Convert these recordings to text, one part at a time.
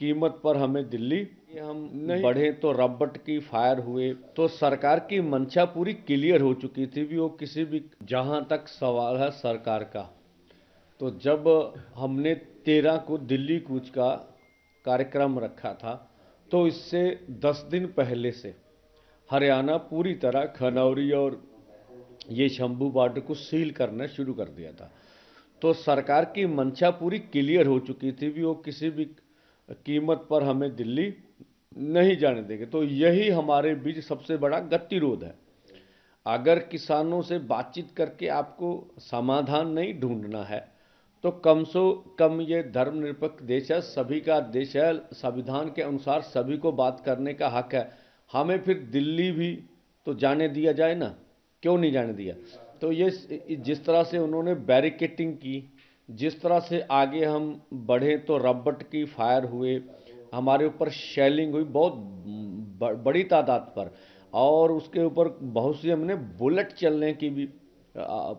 कीमत पर हमें दिल्ली हम नहीं बढ़े तो रबट की फायर हुए तो सरकार की मंशा पूरी क्लियर हो चुकी थी भी वो किसी भी जहां तक सवाल है सरकार का तो जब हमने तेरह को दिल्ली कूच का कार्यक्रम रखा था तो इससे दस दिन पहले से हरियाणा पूरी तरह खनौरी और ये शंभू बॉर्डर को सील करना शुरू कर दिया था तो सरकार की मंशा पूरी क्लियर हो चुकी थी भी वो किसी भी कीमत पर हमें दिल्ली नहीं जाने देंगे तो यही हमारे बीच सबसे बड़ा गतिरोध है अगर किसानों से बातचीत करके आपको समाधान नहीं ढूंढना है तो कम सो कम ये धर्मनिरपेक्ष देश है सभी का देश है संविधान के अनुसार सभी को बात करने का हक है हमें फिर दिल्ली भी तो जाने दिया जाए ना क्यों नहीं जाने दिया तो ये जिस तरह से उन्होंने बैरिकेटिंग की जिस तरह से आगे हम बढ़े तो रबट की फायर हुए हमारे ऊपर शेलिंग हुई बहुत बड़ी तादाद पर और उसके ऊपर बहुत सी हमने बुलेट चलने की भी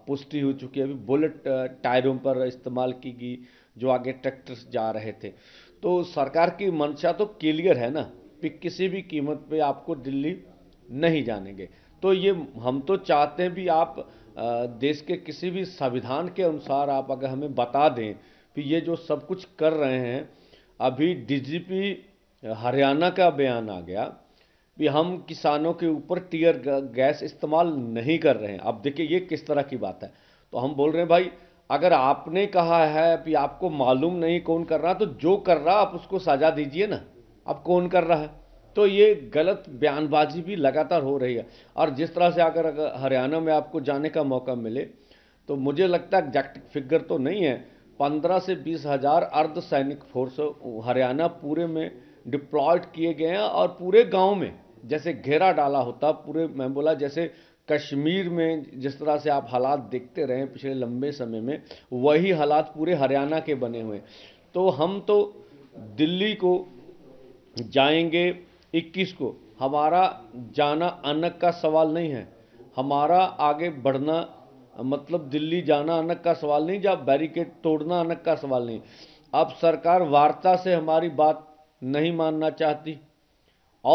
पुष्टि हो चुकी है अभी बुलेट टायरों पर इस्तेमाल की गई जो आगे ट्रैक्टर जा रहे थे तो सरकार की मंशा तो क्लियर है ना कि किसी भी कीमत पे आपको दिल्ली नहीं जानेंगे तो ये हम तो चाहते हैं भी आप देश के किसी भी संविधान के अनुसार आप अगर हमें बता दें कि ये जो सब कुछ कर रहे हैं अभी डीजीपी हरियाणा का बयान आ गया कि हम किसानों के ऊपर टीयर गैस इस्तेमाल नहीं कर रहे हैं अब देखिए ये किस तरह की बात है तो हम बोल रहे हैं भाई अगर आपने कहा है कि आपको मालूम नहीं कौन कर रहा तो जो कर रहा आप उसको सजा दीजिए ना अब कौन कर रहा है तो ये गलत बयानबाजी भी लगातार हो रही है और जिस तरह से अगर हरियाणा में आपको जाने का मौका मिले तो मुझे लगता है एग्जैक्ट फिगर तो नहीं है पंद्रह से बीस हजार अर्धसैनिक फोर्स हरियाणा पूरे में डिप्लॉयड किए गए हैं और पूरे गांव में जैसे घेरा डाला होता पूरे मैं बोला जैसे कश्मीर में जिस तरह से आप हालात देखते रहे पिछले लंबे समय में वही हालात पूरे हरियाणा के बने हुए तो हम तो दिल्ली को जाएंगे इक्कीस को हमारा जाना अनक का सवाल नहीं है हमारा आगे बढ़ना मतलब दिल्ली जाना अनक का सवाल नहीं या बैरिकेड तोड़ना अनक का सवाल नहीं अब सरकार वार्ता से हमारी बात नहीं मानना चाहती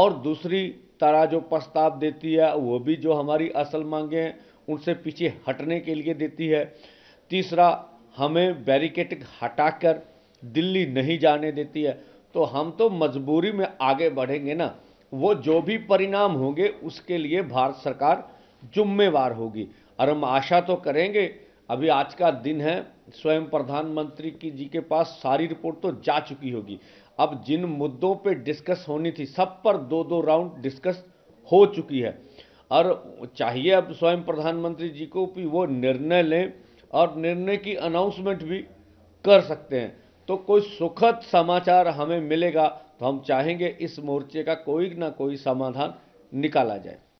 और दूसरी तरह जो प्रस्ताव देती है वो भी जो हमारी असल मांगे हैं उनसे पीछे हटने के लिए देती है तीसरा हमें बैरिकेड हटाकर दिल्ली नहीं जाने देती है तो हम तो मजबूरी में आगे बढ़ेंगे ना वो जो भी परिणाम होंगे उसके लिए भारत सरकार जुम्मेवार होगी और हम आशा तो करेंगे अभी आज का दिन है स्वयं प्रधानमंत्री की जी के पास सारी रिपोर्ट तो जा चुकी होगी अब जिन मुद्दों पे डिस्कस होनी थी सब पर दो दो राउंड डिस्कस हो चुकी है और चाहिए अब स्वयं प्रधानमंत्री जी को भी वो निर्णय लें और निर्णय की अनाउंसमेंट भी कर सकते हैं तो कोई सुखद समाचार हमें मिलेगा तो हम चाहेंगे इस मोर्चे का कोई ना कोई समाधान निकाला जाए